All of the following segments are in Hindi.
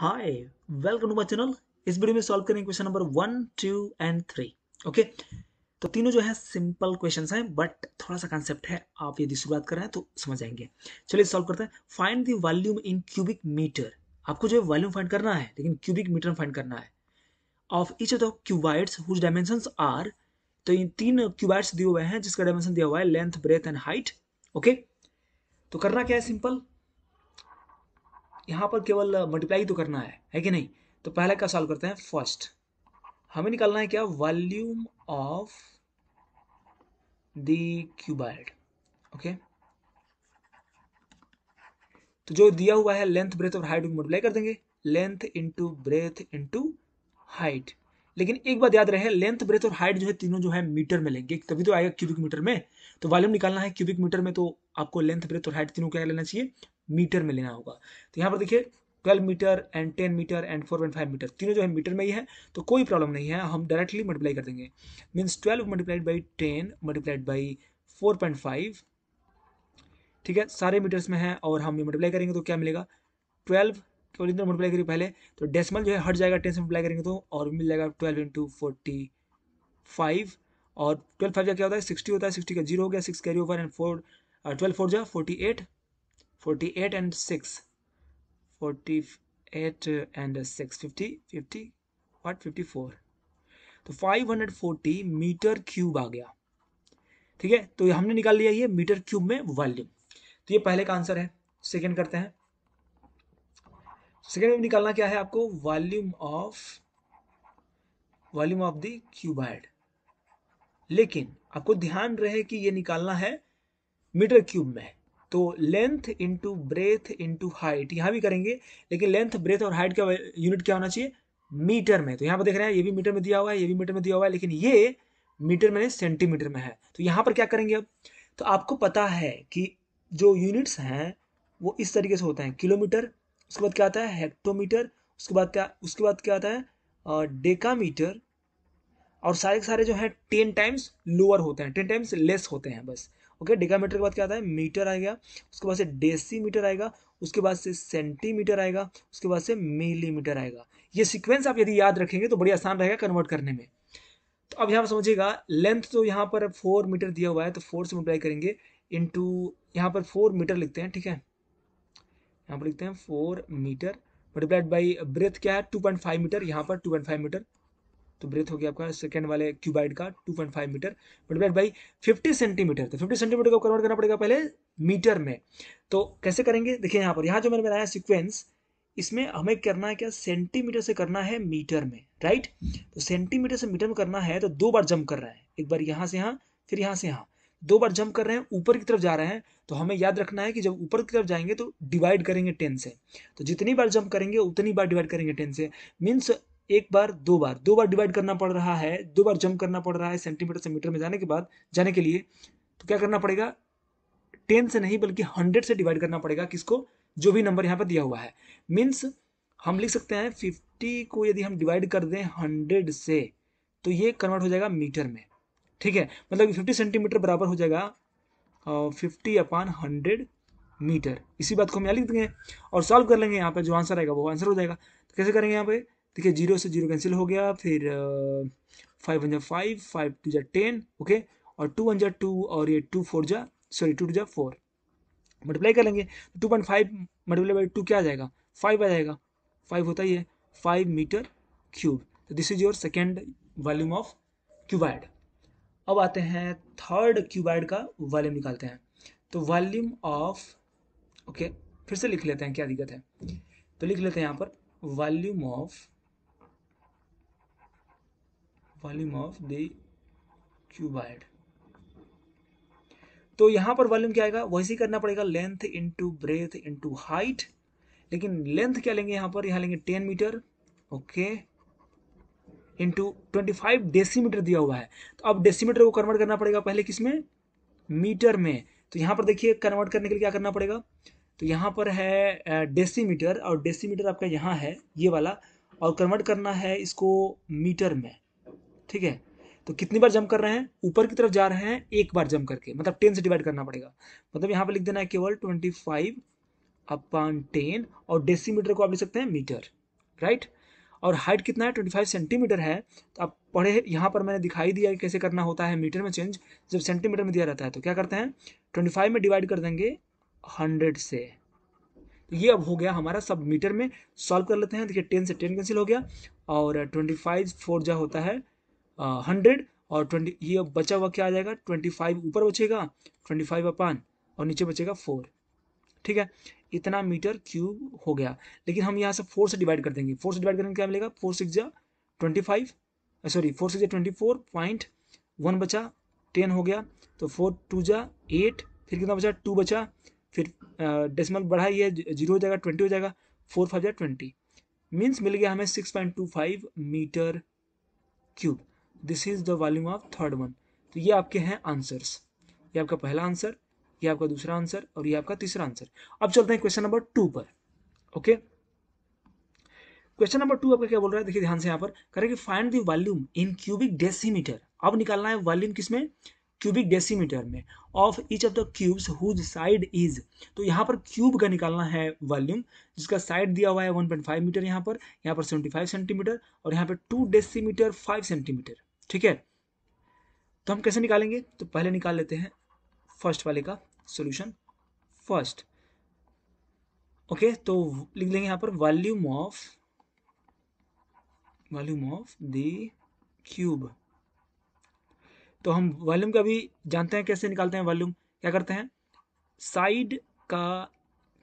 hi welcome to my channel इस वीडियो में सॉल्व करेंगे question number one two and three okay तो तीनों जो है सिंपल क्वेश्चन हैं बट थोड़ा सा कॉन्सेप्ट है आप यदि शुरुआत कर रहे हैं तो समझ आएंगे चलिए सॉल्व करते हैं find the volume in cubic metre आपको जो है वॉल्यूम फाइंड करना है लेकिन क्यूबिक मीटर फाइंड करना है of each of the whose dimension are तो इन तीन क्यूबाइड्स दिए हुए हैं जिसका डायमेंशन दिया हुआ है length breadth and height okay तो करना क्या है सिंपल यहाँ पर केवल मल्टीप्लाई तो करना है है कि नहीं तो पहले क्या सॉल्व करते हैं फर्स्ट हमें निकालना है क्या वॉल्यूम ऑफ द्यूबाइड ओके तो जो दिया हुआ है लेंथ ब्रेथ और हाइट मल्टीप्लाई कर देंगे length into breadth into height लेकिन एक बात याद रहे लेंथ ब्रेथ और हाइट जो है तीनों जो है मीटर में लेंगे तभी तो आएगा क्यूबिक मीटर में तो वॉल्यूम निकालना है क्यूबिक मीटर में तो आपको लेंथ ब्रेथ और हाइट तीनों क्या लेना चाहिए मीटर में लेना होगा तो यहाँ पर देखिए twelve metre and ten metre and four metre तीनों जो है मीटर में ही है तो कोई प्रॉब्लम नहीं है हम डायरेक्टली मल्टीप्लाई कर देंगे means twelve multiplied by ten multiplied by four ठीक है सारे मीटर्स में है और हम ये मल्टीप्लाई करेंगे तो क्या मिलेगा ट्वेल्व केवल इधर मल्टीप्लाई करिए पहले तो डेसिमल जो है हट जाएगा टेन से मल्टीप्लाई करेंगे तो और मिल जाएगा ट्वेल्व इंटू फोर्टी फाइव और ट्वेल्व फाइव का क्या होता है सिक्सटी होता है सिक्सटी का जीरो हो गया six carry over and four twelve four है forty eight 48 and 6 48 and 6 50 50 what 54 तो 540 मीटर क्यूब आ गया ठीक है तो हमने निकाल लिया ये मीटर क्यूब में वॉल्यूम तो ये पहले का आंसर है सेकेंड करते हैं सेकेंड में निकालना क्या है आपको volume of volume of the cuboid लेकिन आपको ध्यान रहे कि ये निकालना है मीटर क्यूब में तो length into breadth into height यहाँ भी करेंगे लेकिन लेंथ ब्रेथ और हाइट का यूनिट क्या होना चाहिए मीटर में तो यहाँ पर देख रहे हैं ये भी मीटर में दिया हुआ है ये भी मीटर में दिया हुआ है लेकिन ये मीटर में सेंटीमीटर में है तो यहाँ पर क्या करेंगे अब तो आपको पता है कि जो यूनिट्स हैं वो इस तरीके से होते हैं किलोमीटर उसके बाद क्या आता है हेक्टोमीटर उसके बाद क्या उसके बाद क्या आता है डेकामीटर और सारे के सारे जो है टेन टाइम्स लोअर होते हैं टेन टाइम्स लेस होते हैं बस ओके डिगा मीटर के बाद क्या आता है मीटर आएगा उसके बाद से डेसी मीटर आएगा उसके बाद से सेंटीमीटर आएगा उसके बाद से मिलीमीटर आएगा ये सीक्वेंस आप यदि याद रखेंगे तो बड़ी आसान रहेगा कन्वर्ट करने में तो अब यहाँ पर समझिएगा लेंथ तो यहाँ पर फोर मीटर दिया हुआ है तो फोर से मल्टीप्लाई करेंगे इंटू यहाँ पर फोर मीटर लिखते हैं ठीक है यहाँ पर लिखते हैं four metre multiplied by breadth क्या है टू पॉइंट फाइव मीटर यहाँ पर टू पॉइंट फाइव मीटर तो ब्रेथ हो गया आपका सेकंड वाले क्यूबाइड का 2.5 metre but multiplied by 50 centimetre तो 50 सेंटीमीटर को कन्वर्ट करना पड़ेगा पहले मीटर में तो कैसे करेंगे देखिए यहाँ पर यहाँ जो मैंने बनाया सिक्वेंस इसमें हमें करना है क्या सेंटीमीटर से करना है मीटर में राइट तो सेंटीमीटर से मीटर में करना है तो दो बार जंप कर रहा है एक बार यहाँ से यहाँ फिर यहाँ से यहाँ दो बार जंप कर रहे हैं ऊपर की तरफ जा रहे हैं तो हमें याद रखना है कि जब ऊपर की तरफ जाएंगे तो डिवाइड करेंगे टेन से तो जितनी बार जंप करेंगे उतनी बार डिवाइड करेंगे टेन से मीन्स एक बार दो बार दो बार डिवाइड करना पड़ रहा है दो बार जंप करना पड़ रहा है सेंटीमीटर से मीटर में जाने के बाद जाने के लिए तो क्या करना पड़ेगा टेन से नहीं बल्कि हंड्रेड से डिवाइड करना पड़ेगा किसको जो भी नंबर यहाँ पर दिया हुआ है मीन्स हम लिख सकते हैं फिफ्टी को यदि हम डिवाइड कर दें हंड्रेड से तो ये कन्वर्ट हो जाएगा मीटर में ठीक है मतलब फिफ्टी सेंटीमीटर बराबर हो जाएगा फिफ्टी अपान हंड्रेड मीटर इसी बात को हम यहाँ लिख देंगे और सॉल्व कर लेंगे यहाँ पर जो आंसर आएगा वो आंसर हो जाएगा तो कैसे करेंगे यहाँ पे देखिए जीरो से जीरो कैंसिल हो गया फिर फाइव वन जा फाइव फाइव टू जा टेन ओके और टू वन जा टू और ये टू फोर जा सॉरी टू टू जा फोर मल्टीप्लाई कर लेंगे two point five multiply by two क्या आ जाएगा फाइव आ जाएगा फाइव होता ही है फाइव मीटर क्यूब तो this is your second volume of cuboid अब आते हैं थर्ड क्यूबाइड का वॉल्यूम निकालते हैं तो वॉल्यूम ऑफ ओके फिर से लिख लेते हैं क्या दिक्कत है तो लिख लेते हैं यहाँ पर volume of volume of the cuboid तो यहां पर वॉल्यूम क्या आएगा वैसे ही करना पड़ेगा length into breadth into height लेकिन लेंथ क्या लेंगे यहां पर यहां लेंगे ten metre okay into twenty five decimetre दिया हुआ है तो अब डेसीमीटर को कन्वर्ट करना पड़ेगा पहले किस में मीटर में तो यहां पर देखिए कन्वर्ट करने के लिए क्या करना पड़ेगा तो यहां पर है डेसीमीटर और डेसीमीटर आपका यहाँ है ये वाला और कन्वर्ट करना है इसको मीटर में ठीक है तो कितनी बार जंप कर रहे हैं ऊपर की तरफ जा रहे हैं एक बार जंप करके मतलब टेन से डिवाइड करना पड़ेगा मतलब यहाँ पे लिख देना है केवल ट्वेंटी फाइव अपन टेन और डेसीमीटर को आप लिख सकते हैं मीटर राइट और हाइट कितना है ट्वेंटी फाइव सेंटीमीटर है तो आप पढ़े यहाँ पर मैंने दिखाई दिया कि कैसे करना होता है मीटर में चेंज जब सेंटीमीटर में दिया रहता है तो क्या करते हैं ट्वेंटी फाइव में डिवाइड कर देंगे हंड्रेड से तो ये अब हो गया हमारा सब मीटर में सॉल्व कर लेते हैं देखिए टेन से टेन कैंसिल हो गया और ट्वेंटी फाइव फोर जो होता है हंड्रेड और ट्वेंटी ये बचा हुआ क्या आ जाएगा ट्वेंटी फाइव ऊपर बचेगा ट्वेंटी फाइव अपान और नीचे बचेगा फोर ठीक है इतना मीटर क्यूब हो गया लेकिन हम यहाँ से फोर से डिवाइड कर देंगे फोर से डिवाइड करने क्या मिलेगा फोर सिक्स जा twenty five sorry four six जा ट्वेंटी फोर पॉइंट वन बचा टेन हो गया तो फोर टू जा एट फिर कितना बचा टू बचा फिर डेसिमल बढ़ा है जीरो हो जाएगा ट्वेंटी हो जाएगा फोर फाइव जा ट्वेंटी मीन्स मिल गया हमें six point two five metre cube this is the volume of third one तो ये आपके हैं आंसर्स ये आपका पहला आंसर ये आपका दूसरा आंसर और ये आपका तीसरा आंसर अब चलते हैं क्वेश्चन नंबर टू पर ओके क्वेश्चन नंबर टू आपका क्या बोल रहा है देखिए ध्यान से यहाँ पर कह रहा है कि find the volume in cubic decimetre अब निकालना है वॉल्यूम किसमें क्यूबिक डेसीमीटर में of each of the cubes whose side is तो यहाँ पर क्यूब का निकालना है वॉल्यूम जिसका साइड दिया हुआ है 1.5 मीटर यहाँ पर यहाँ पर 75 सेंटीमीटर और यहाँ पर 2 डेसीमीटर 5 सेंटीमीटर ठीक है तो हम कैसे निकालेंगे तो पहले निकाल लेते हैं फर्स्ट वाले का सोल्यूशन फर्स्ट ओके तो लिख लेंगे यहां पर volume of volume of the cube तो हम वॉल्यूम का भी जानते हैं कैसे निकालते हैं वॉल्यूम क्या करते हैं साइड का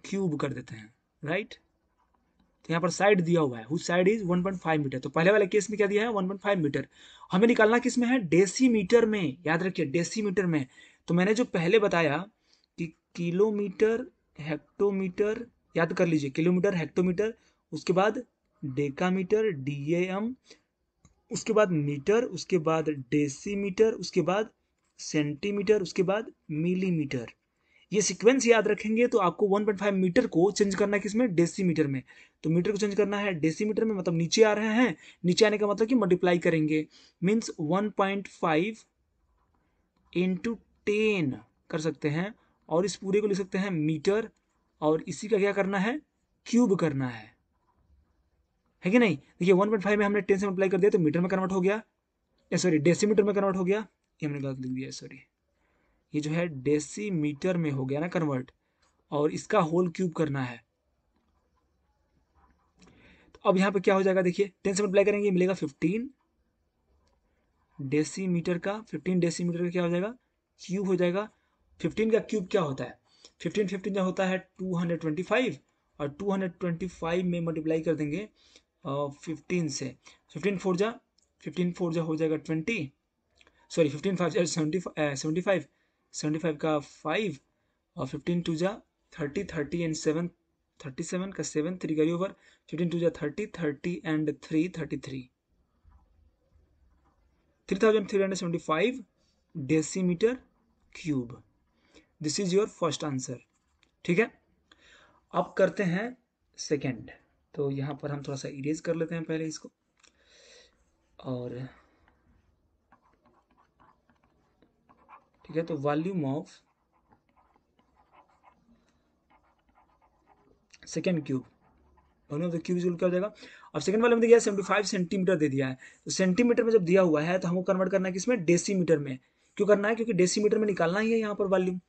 क्यूब कर देते हैं राइट तो यहाँ पर साइड दिया हुआ है हु साइड इज 1.5 मीटर तो पहले वाले केस में क्या दिया है 1.5 मीटर हमें निकालना किस में है डेसीमीटर में याद रखिए डेसीमीटर में तो मैंने जो पहले बताया कि किलोमीटर हेक्टोमीटर याद कर लीजिए किलोमीटर हेक्टोमीटर उसके बाद डेकामीटर डी उसके बाद मीटर उसके बाद डेसीमीटर उसके बाद सेंटीमीटर उसके बाद मिलीमीटर ये सीक्वेंस याद रखेंगे तो आपको 1.5 मीटर को चेंज करना है किसमें डेसीमीटर में तो मीटर को चेंज करना है डेसीमीटर में मतलब नीचे आ रहे हैं नीचे आने का मतलब कि मल्टीप्लाई करेंगे means 1.5 point five into ten कर सकते हैं और इस पूरे को लिख सकते हैं मीटर और इसी का क्या करना है क्यूब करना है है कि नहीं देखिए वन में हमने टेन से मल्टीप्लाई कर दिया तो मीटर में कन्वर्ट हो गया सॉरी eh, डेसीमीटर में कन्वर्ट हो गया ये हमने गलत लिख दिया सॉरी ये जो है डेसीमीटर में हो गया ना कन्वर्ट और इसका होल क्यूब करना है तो अब यहाँ पे क्या हो जाएगा देखिए टेन से मल्टीप्लाई करेंगे मिलेगा फिफ्टीन डेसीमीटर का फिफ्टीन डेसीमीटर का क्या हो जाएगा क्यूब हो जाएगा फिफ्टीन का क्यूब क्या होता है फिफ्टीन फिफ्टीन का होता है टू हंड्रेड ट्वेंटी फाइव और टू हंड्रेड ट्वेंटी फाइव में मल्टीप्लाई कर देंगे फिफ्टीन से फिफ्टीन फोर जा फिफ्टीन फोर जा हो जाएगा twenty sorry fifteen five seventy seventy five seventy five का फाइव और फिफ्टीन टू जा thirty thirty and seven thirty seven का सेवन थ्री करिए ओवर फिफ्टीन टू जा thirty thirty and three thirty three three thousand three hundred seventy five decimetre cube this is your first answer ठीक है अब करते हैं सेकेंड तो यहाँ पर हम थोड़ा सा इरेज कर लेते हैं पहले इसको और ठीक है तो volume of second cube volume of the cube क्या हो जाएगा और सेकंड वाले में दिया सेवेंटी फाइव सेंटीमीटर दे दिया है तो सेंटीमीटर में जब दिया हुआ है तो हमको कन्वर्ट करना है किसमें डेसीमीटर में क्यों करना है क्योंकि डेसीमीटर में निकालना ही है यहाँ पर वॉल्यूम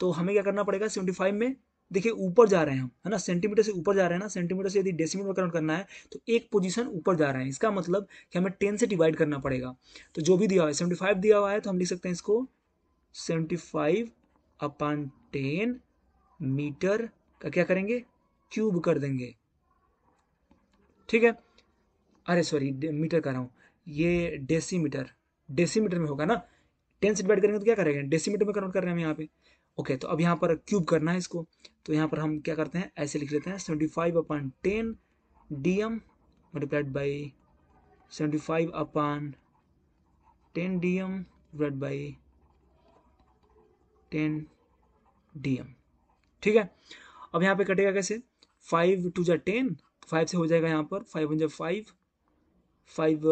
तो हमें क्या करना पड़ेगा सेवेंटी फाइव में देखिए ऊपर जा रहे हैं हम है ना सेंटीमीटर से ऊपर जा रहे हैं ना सेंटीमीटर से यदि डेसीमीटर में कन्वर्ट करना है तो एक पोजीशन ऊपर जा रहे हैं इसका मतलब कि हमें टेन से डिवाइड करना पड़ेगा तो जो भी दिया हुआ है सेवेंटी फाइव दिया हुआ है तो हम लिख सकते हैं इसको seventy five upon ten metre का क्या करेंगे क्यूब कर देंगे ठीक है अरे सॉरी मीटर कर रहा हूं ये डेसीमीटर डेसीमीटर में होगा ना टेन से डिवाइड करेंगे तो क्या करेंगे डेसीमीटर में कन्वर्ट कर रहे हैं हम यहाँ पे ओके तो अब यहाँ पर क्यूब करना है इसको तो यहाँ पर हम क्या करते हैं ऐसे लिख लेते हैं seventy five upon ten D M multiplied by seventy five upon ten D M divide by ten D M ठीक है अब यहाँ पे कटेगा कैसे फाइव टू जै टेन फाइव से हो जाएगा यहाँ पर फाइव वन जै फाइव फाइव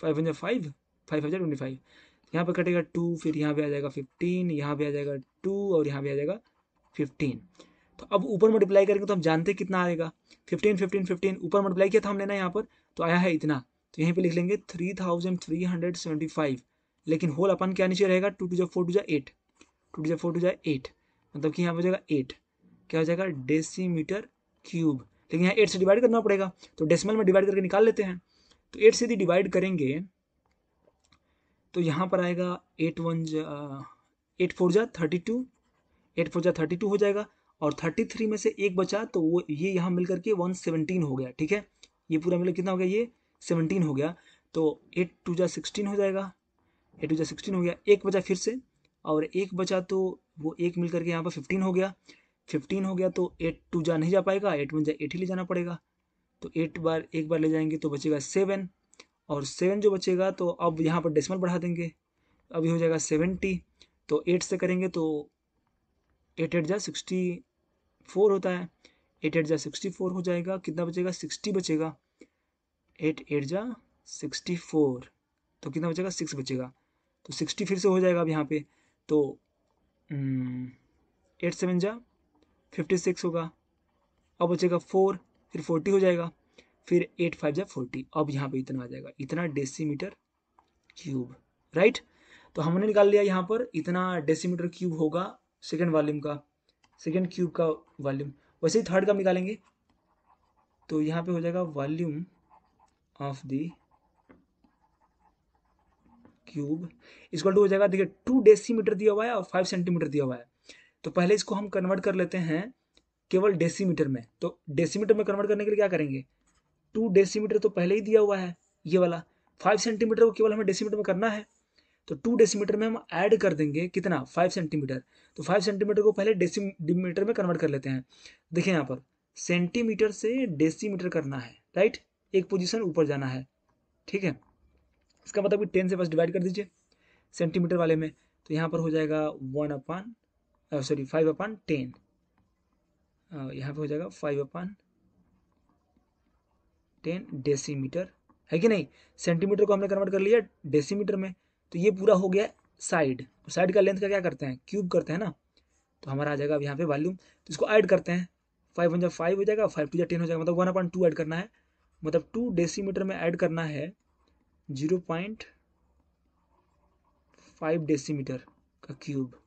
फाइव वन जै फाइव फाइव हजार ट्वेंटी फाइव यहाँ पर कटेगा टू फिर यहाँ पे आ जाएगा फिफ्टीन यहाँ पे आ जाएगा टू और यहाँ पे आ जाएगा फिफ्टीन तो अब ऊपर मल्टीप्लाई करेंगे तो हम जानते कितना आएगा फिफ्टीन फिफ्टीन फिफ्टीन ऊपर मल्टीप्लाई किया था हमने ना यहाँ पर तो आया है इतना तो यहीं पे लिख लेंगे three thousand three hundred seventy five लेकिन होल अपन क्या नीचे रहेगा टू टू जै फोर टू जो एट टू टू जो फोर टू जो एट मतलब कि यहाँ पर हो जाएगा एट क्या हो जाएगा डेसीमीटर क्यूब लेकिन यहाँ एट से डिवाइड करना पड़ेगा तो डेसिमल में डिवाइड करके निकाल लेते हैं तो एट से यदि डिवाइड करेंगे तो यहाँ पर आएगा एट वन एट फोर जा थर्टी टू एट फोर जा थर्टी टू हो जाएगा और थर्टी थ्री में से एक बचा तो वो ये यहाँ मिल करके वन सेवनटीन हो गया ठीक है ये पूरा मिलकर मतलब कितना हो गया ये सेवनटीन हो गया तो एट टू जा सिक्सटीन हो जाएगा ए टू जै सिक्सटीन हो गया एक बचा फिर से और एक बचा तो वो एक मिल करके यहाँ पर फिफ्टीन हो गया फिफ्टीन हो गया तो एट टू जा नहीं जा पाएगा एट वन जा एट ही ले जाना पड़ेगा तो एट बार एक बार ले जाएंगे तो बचेगा सेवन और सेवन जो बचेगा तो अब यहाँ पर डेसिमल बढ़ा देंगे अभी हो जाएगा सेवेंटी तो एट से करेंगे तो एट एट जा सिक्सटी फोर होता है एट एट जा सिक्सटी फोर हो जाएगा कितना बचेगा सिक्सटी बचेगा एट एट जा सिक्सटी फोर तो कितना बचेगा सिक्स बचेगा तो सिक्सटी फिर से हो जाएगा अब यहाँ पे तो हम्म, एट सेवन जा फिफ्टी सिक्स होगा अब बचेगा फोर फिर फोर्टी हो जाएगा फिर एट फाइव जा फोर्टी अब यहाँ पे इतना आ जाएगा इतना डेसीमीटर क्यूब राइट तो हमने निकाल लिया यहाँ पर इतना डेसीमीटर क्यूब होगा सेकेंड वॉल्यूम का सेकेंड क्यूब का वॉल्यूम वैसे ही थर्ड का निकालेंगे तो यहाँ पे हो जाएगा वॉल्यूम ऑफ दी क्यूब इसको टू हो जाएगा देखिए टू डेसीमीटर दिया हुआ है और फाइव सेंटीमीटर दिया हुआ है तो पहले इसको हम कन्वर्ट कर लेते हैं केवल डेसीमीटर में तो डेसीमीटर में कन्वर्ट करने के लिए क्या करेंगे टू डेसीमीटर तो पहले ही दिया हुआ है ये वाला फाइव सेंटीमीटर को केवल हमें डेसीमीटर में करना है तो टू डेसीमीटर में हम ऐड कर देंगे कितना फाइव सेंटीमीटर तो फाइव सेंटीमीटर को पहले डेसीमीटर में कन्वर्ट कर लेते हैं देखिए यहाँ पर सेंटीमीटर से डेसीमीटर करना है राइट एक पोजीशन ऊपर जाना है ठीक है इसका मतलब कि टेन से बस डिवाइड कर दीजिए सेंटीमीटर वाले में तो यहाँ पर हो जाएगा one upon sorry five upon ten यहाँ पर हो जाएगा फाइव अपान टेन डेसीमीटर है कि नहीं सेंटीमीटर को हमने कन्वर्ट कर लिया डेसीमीटर में तो ये पूरा हो गया साइड साइड तो का लेंथ का क्या करते हैं क्यूब करते हैं ना तो हमारा आ जाएगा अब यहाँ पे वॉल्यूम तो इसको ऐड करते हैं फाइव वन जब फाइव हो जाएगा फाइव टू या टेन हो जाएगा मतलब वन अपॉइंट टू ऐड करना है मतलब टू डेसीमीटर में ऐड करना है जीरो पॉइंट फाइव डेसीमीटर का क्यूब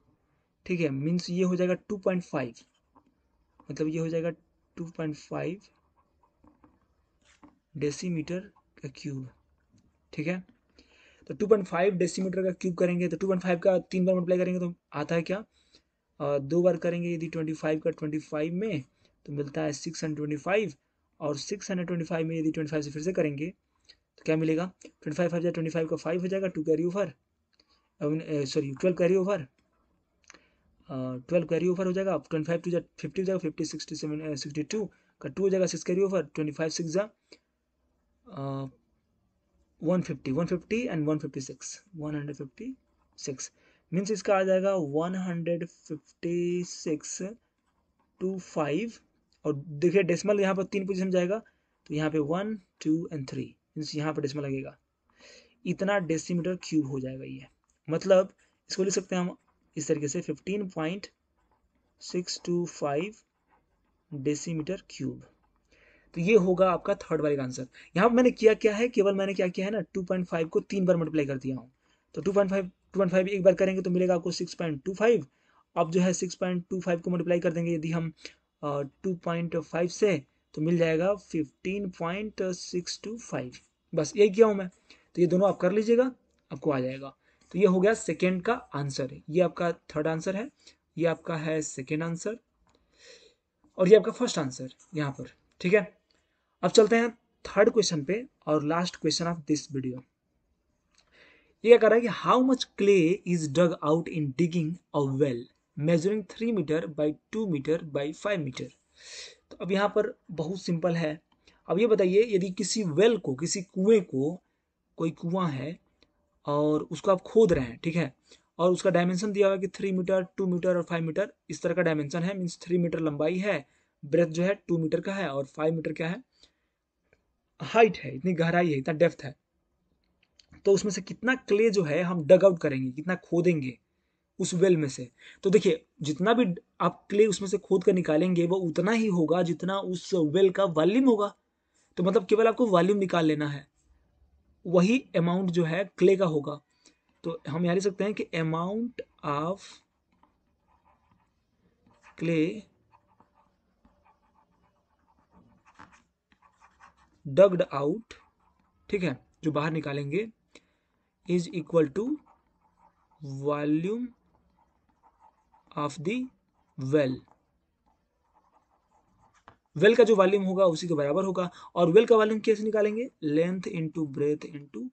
ठीक है मीन्स ये हो जाएगा टू पॉइंट फाइव मतलब ये हो जाएगा टू पॉइंट फाइव डेसीमीटर का क्यूब ठीक है तो टू पॉइंट फाइव डेसीमीटर का क्यूब करेंगे तो टू पॉइंट फाइव का तीन बार मल्टीप्लाई करेंगे तो आता है क्या और दो बार करेंगे यदि ट्वेंटी फाइव का ट्वेंटी फाइव में तो मिलता है सिक्स हंड्रेड ट्वेंटी फाइव और सिक्स हंड्रेड ट्वेंटी फाइव में यदि ट्वेंटी फाइव से फिर से करेंगे तो क्या मिलेगा twenty five five twenty five का फाइव हो जाएगा two carry over sorry twelve carry over twelve carry over हो जाएगा ट्वेंटी फाइव टू फिफ्टी हो जाएगा fifty sixty seven sixty two का टू हो जाएगा six carry over twenty five six जा one fifty one fifty and one fifty six one hundred fifty six means इसका आ जाएगा one hundred fifty six two five और देखिए डेसिमल यहाँ पर तीन पोजिशन जाएगा तो यहाँ पे one two and three means यहाँ पर डेसिमल लगेगा इतना डेसीमीटर क्यूब हो जाएगा ये मतलब इसको लिख सकते हैं हम इस तरीके से fifteen point six two five decimetre cube तो ये होगा आपका थर्ड वाले का आंसर यहाँ पर मैंने किया क्या है केवल मैंने क्या किया है ना टू पॉइंट फाइव को तीन बार मल्टीप्लाई कर दिया हूँ तो two point five two point five एक बार करेंगे तो मिलेगा आपको सिक्स पॉइंट टू फाइव अब जो है सिक्स पॉइंट टू फाइव को मल्टीप्लाई कर देंगे यदि हम टू पॉइंट फाइव से तो मिल जाएगा fifteen point six two five बस ये किया हूँ मैं तो ये दोनों आप कर लीजिएगा आपको आ जाएगा तो ये हो गया सेकेंड का आंसर है ये आपका थर्ड आंसर है ये आपका है सेकेंड आंसर और ये आपका फर्स्ट आंसर यहाँ पर ठीक है अब चलते हैं थर्ड क्वेश्चन पे और last question of this video ये क्या कर रहा है कि how much clay is dug out in digging a well measuring three metre by two metre by five metre तो अब यहाँ पर बहुत सिंपल है अब ये बताइए यदि किसी वेल को किसी कुएं को कोई कुआं है और उसको आप खोद रहे हैं ठीक है और उसका डायमेंशन दिया हुआ कि थ्री मीटर टू मीटर और फाइव मीटर इस तरह का डायमेंशन है मीन्स थ्री मीटर लंबाई है ब्रेथ जो है टू मीटर का है और फाइव मीटर क्या है हाइट है इतनी गहराई है इतना डेप्थ है तो उसमें से कितना क्ले जो है हम डग आउट करेंगे कितना खोदेंगे उस वेल में से तो देखिए जितना भी आप क्ले उसमें से खोद कर निकालेंगे वो उतना ही होगा जितना उस वेल का वॉल्यूम होगा तो मतलब केवल आपको वॉल्यूम निकाल लेना है वही अमाउंट जो है क्ले का होगा तो हम यहाँ लिख सकते हैं कि amount of clay dugged out ठीक है जो बाहर निकालेंगे is equal to volume of the well well का जो वॉल्यूम होगा उसी के बराबर होगा और वेल का वॉल्यूम कैसे निकालेंगे length into breadth into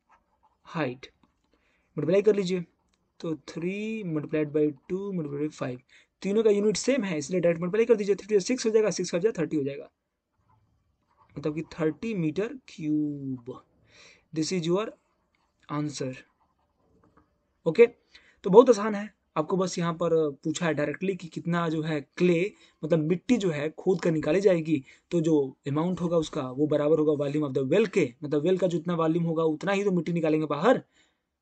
height multiply कर लीजिए तो three multiplied by two multiply five तीनों का यूनिट सेम है इसलिए डायरेक्ट मल्टीप्लाई कर दीजिए थ्री सिक्स हो जाएगा सिक्स फाइव थर्टी हो जाएगा मतलब कि thirty metre cube this is your answer okay तो बहुत आसान है आपको बस यहाँ पर पूछा है डायरेक्टली कि कितना जो है क्ले मतलब मिट्टी जो है खोद कर निकाली जाएगी तो जो अमाउंट होगा उसका वो बराबर होगा वॉल्यूम ऑफ द वेल के मतलब वेल का जितना वॉल्यूम होगा उतना ही तो मिट्टी निकालेंगे बाहर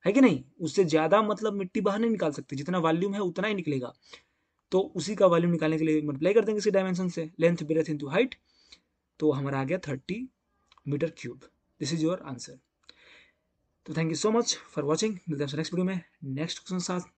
है कि नहीं उससे ज़्यादा मतलब मिट्टी बाहर नहीं निकाल सकते जितना वॉल्यूम है उतना ही निकलेगा तो उसी का वॉल्यूम निकालने के लिए मल्टीप्लाई कर देंगे इसी डायमेंशन से लेंथ ब्रेथ इंटू हाइट तो हमारा आ गया thirty metre cube this is your answer तो thank you so much for watching मिलते हैं नेक्स्ट वीडियो में नेक्स्ट क्वेश्चन साथ